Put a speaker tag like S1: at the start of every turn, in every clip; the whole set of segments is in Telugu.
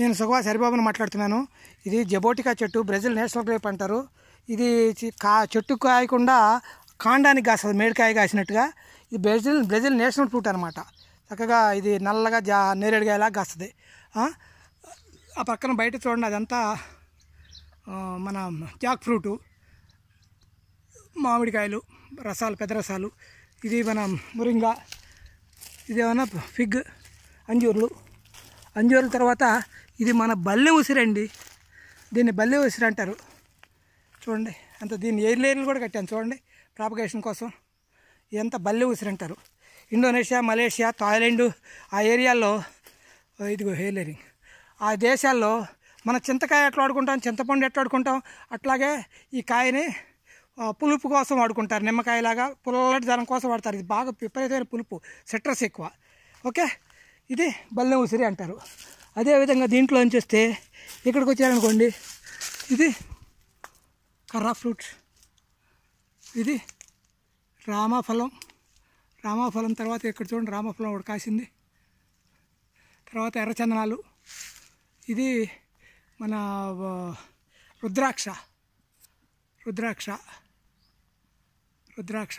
S1: నేను సుభాష్ హరిబాబుని మాట్లాడుతున్నాను ఇది జబోటికా చెట్టు బ్రెజిల్ నేషనల్ గ్రేప్ అంటారు ఇది కా చెట్టు కాయకుండా కాండానికి కాస్తుంది మేడికాయ కాసినట్టుగా ఇది బ్రెజిల్ బ్రెజిల్ నేషనల్ ఫ్రూట్ అనమాట చక్కగా ఇది నల్లగా జా నేరేడుగాయలా కాస్తుంది ఆ పక్కన బయట చూడండి అదంతా మన జాక్ ఫ్రూటు మామిడికాయలు రసాలు పెద్ద రసాలు ఇది మన మురింగా ఇదేమన్నా ఫిగ్ అంజూర్లు అంజు తర్వాత ఇది మన బల్లె ఉసిరండి దీన్ని బల్లె ఉసిరి అంటారు చూడండి అంత దీన్ని ఎయిర్ లేయర్లు కూడా కట్టాను చూడండి ప్రాపగేషన్ కోసం ఎంత బల్లె ఉసిరి అంటారు ఇండోనేషియా మలేషియా థాయిలాండ్ ఆ ఏరియాల్లో ఇదిగో హెయిర్ లేరింగ్ ఆ దేశాల్లో మన చింతకాయ ఎట్లా వాడుకుంటాం చింతపండు ఎట్లా వాడుకుంటాం అట్లాగే ఈ కాయని పులుపు కోసం వాడుకుంటారు నిమ్మకాయలాగా పుల్లటి ధరం కోసం వాడతారు ఇది బాగా విపరీతమైన పులుపు సిట్రస్ ఎక్కువ ఓకే ఇది బల్లె ఉసిరి అంటారు అదేవిధంగా దీంట్లో నుంచి ఇక్కడికి వచ్చారనుకోండి ఇది కర్రా ఫ్రూట్ ఇది రామాఫలం రామాఫలం తర్వాత ఇక్కడ చూడండి రామాఫలం ఒకటి కాసింది తర్వాత ఎర్రచందనాలు ఇది మన రుద్రాక్ష రుద్రాక్ష రుద్రాక్ష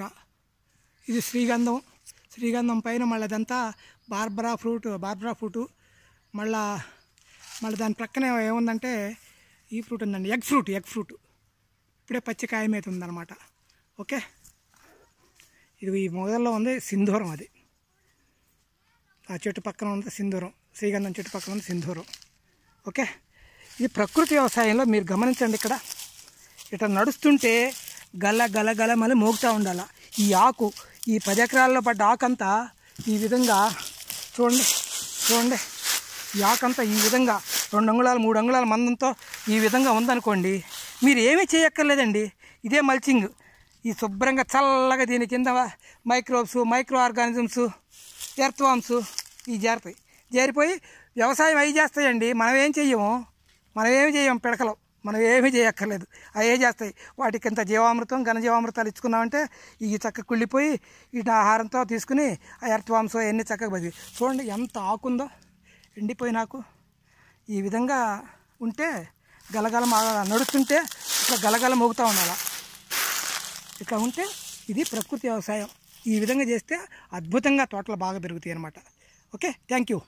S1: ఇది శ్రీగంధం శ్రీగంధం పైన మళ్ళీ అదంతా బార్బరా ఫ్రూట్ బార్బరా ఫ్రూటు మళ్ళా మళ్ళీ దాని ప్రక్కనే ఏముందంటే ఈ ఫ్రూట్ ఉందండి ఎగ్ ఫ్రూట్ ఎగ్ ఫ్రూట్ ఇప్పుడే పచ్చికాయం అయితే ఉందన్నమాట ఓకే ఇది ఈ మొదల్లో ఉంది సింధూరం అది ఆ చెట్టు పక్కన ఉంది సింధూరం శ్రీగంధం చెట్టు పక్కన ఉంది సింధూరం ఓకే ఇది ప్రకృతి వ్యవసాయంలో మీరు గమనించండి ఇక్కడ ఇట్లా నడుస్తుంటే గల గల గల మళ్ళీ మోగుతూ ఉండాలి ఈ ఆకు ఈ పది ఎకరాల్లో పడ్డ ఆకంతా ఈ విధంగా చూడండి చూడండి ఈ ఆకంతా ఈ విధంగా రెండు అంగుళాలు మూడు అంగుళాల మందంతో ఈ విధంగా ఉందనుకోండి మీరు ఏమీ చేయక్కర్లేదండి ఇదే మల్చింగ్ ఈ శుభ్రంగా చల్లగా దీని కింద మైక్రోబ్స్ మైక్రో ఆర్గానిజమ్స్ ఎర్త్వామ్స్ ఈ జారిపోయి జారిపోయి వ్యవసాయం అవి చేస్తాయండి మనం ఏం చెయ్యము మనం ఏమి చేయము పిడకలు మనం ఏమీ చేయక్కర్లేదు అవి ఏం చేస్తాయి వాటికి ఇంత జీవామృతం ఘనజీవామృతాలు ఇచ్చుకున్నామంటే ఇవి చక్కగా కుళ్ళిపోయి వీటిని ఆహారంతో తీసుకుని ఆ ఎర్త్వాంసం అవన్నీ చక్కగా బతి చూడండి ఎంత ఆకుందో ఎండిపోయి నాకు ఈ విధంగా ఉంటే గలగల నడుస్తుంటే ఇట్లా గలగల మోగుతూ ఉండాలి ఇట్లా ఉంటే ఇది ప్రకృతి వ్యవసాయం ఈ విధంగా చేస్తే అద్భుతంగా తోటలు బాగా పెరుగుతాయి అన్నమాట ఓకే థ్యాంక్ యూ